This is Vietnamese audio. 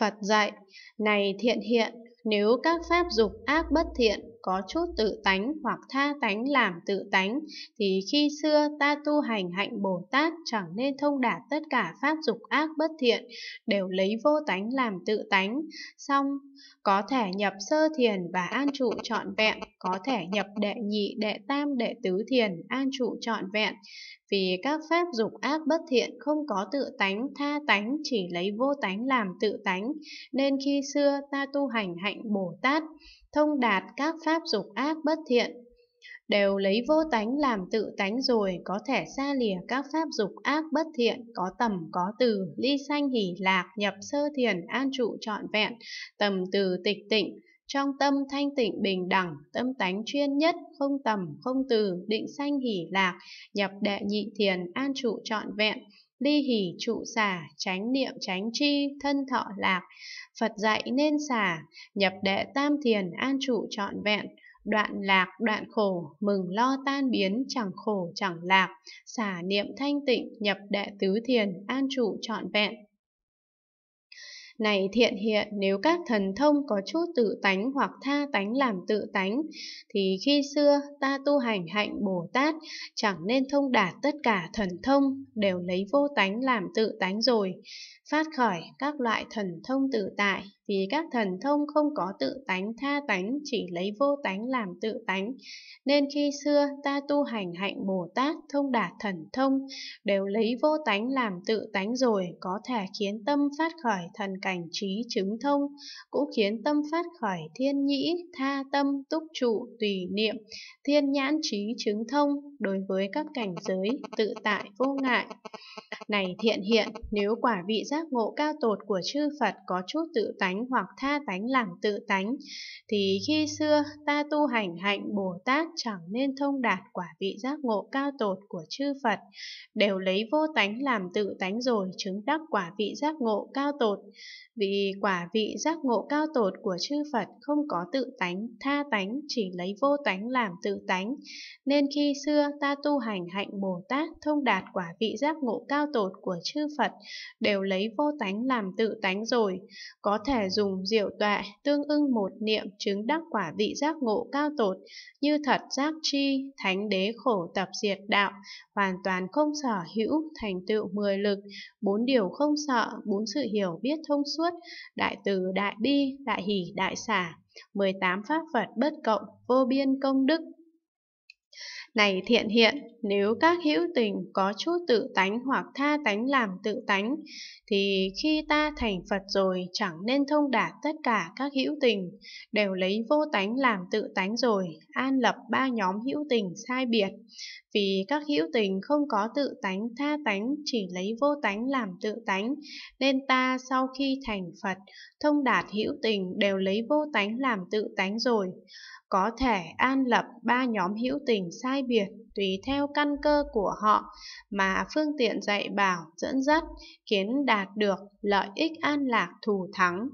Phật dạy, này thiện hiện, nếu các pháp dục ác bất thiện có chút tự tánh hoặc tha tánh làm tự tánh, thì khi xưa ta tu hành hạnh Bồ Tát chẳng nên thông đạt tất cả pháp dục ác bất thiện, đều lấy vô tánh làm tự tánh. Xong, có thể nhập sơ thiền và an trụ trọn vẹn, có thể nhập đệ nhị, đệ tam, đệ tứ thiền, an trụ trọn vẹn. Vì các pháp dục ác bất thiện không có tự tánh, tha tánh, chỉ lấy vô tánh làm tự tánh, nên khi xưa ta tu hành hạnh Bồ Tát, thông đạt các pháp pháp dục ác bất thiện, đều lấy vô tánh làm tự tánh rồi có thể xa lìa các pháp dục ác bất thiện, có tầm có từ, ly sanh hỷ lạc, nhập sơ thiền, an trụ trọn vẹn, tầm từ tịch tịnh, trong tâm thanh tịnh bình đẳng, tâm tánh chuyên nhất, không tầm, không từ, định sanh hỷ lạc, nhập đệ nhị thiền, an trụ trọn vẹn, ly hỷ trụ xả, tránh niệm tránh chi, thân thọ lạc. Phật dạy nên xả, nhập đệ tam thiền an trụ trọn vẹn, đoạn lạc đoạn khổ, mừng lo tan biến chẳng khổ chẳng lạc, xả niệm thanh tịnh nhập đệ tứ thiền an trụ trọn vẹn. Này thiện hiện, nếu các thần thông có chút tự tánh hoặc tha tánh làm tự tánh, thì khi xưa ta tu hành hạnh Bồ Tát, chẳng nên thông đạt tất cả thần thông, đều lấy vô tánh làm tự tánh rồi. Phát khởi các loại thần thông tự tại, vì các thần thông không có tự tánh tha tánh, chỉ lấy vô tánh làm tự tánh. Nên khi xưa ta tu hành hạnh Bồ Tát thông đạt thần thông, đều lấy vô tánh làm tự tánh rồi, có thể khiến tâm phát khởi thần cảnh cảnh trí chứng thông, cũng khiến tâm phát khỏi thiên nhĩ, tha tâm, túc trụ, tùy niệm, thiên nhãn trí chứng thông đối với các cảnh giới tự tại vô ngại. Này thiện hiện, nếu quả vị giác ngộ cao tột của chư Phật có chút tự tánh hoặc tha tánh làm tự tánh, thì khi xưa ta tu hành hạnh Bồ Tát chẳng nên thông đạt quả vị giác ngộ cao tột của chư Phật, đều lấy vô tánh làm tự tánh rồi chứng đắc quả vị giác ngộ cao tột. Vì quả vị giác ngộ cao tột của chư Phật không có tự tánh, tha tánh, chỉ lấy vô tánh làm tự tánh. Nên khi xưa ta tu hành hạnh Bồ Tát thông đạt quả vị giác ngộ cao tột của chư Phật đều lấy vô tánh làm tự tánh rồi. Có thể dùng diệu tọa tương ưng một niệm chứng đắc quả vị giác ngộ cao tột như thật giác chi, thánh đế khổ tập diệt đạo, hoàn toàn không sở hữu, thành tựu mười lực, bốn điều không sợ, bốn sự hiểu biết thông suốt, đại từ, đại bi, đại hỷ, đại xả, 18 pháp Phật bất cộng, vô biên công đức. Này thiện hiện, nếu các hữu tình có chút tự tánh hoặc tha tánh làm tự tánh, thì khi ta thành Phật rồi chẳng nên thông đạt tất cả các hữu tình, đều lấy vô tánh làm tự tánh rồi, an lập ba nhóm hữu tình sai biệt. Vì các hữu tình không có tự tánh tha tánh, chỉ lấy vô tánh làm tự tánh, nên ta sau khi thành Phật, thông đạt hữu tình đều lấy vô tánh làm tự tánh rồi có thể an lập ba nhóm hữu tình sai biệt tùy theo căn cơ của họ mà phương tiện dạy bảo dẫn dắt khiến đạt được lợi ích an lạc thù thắng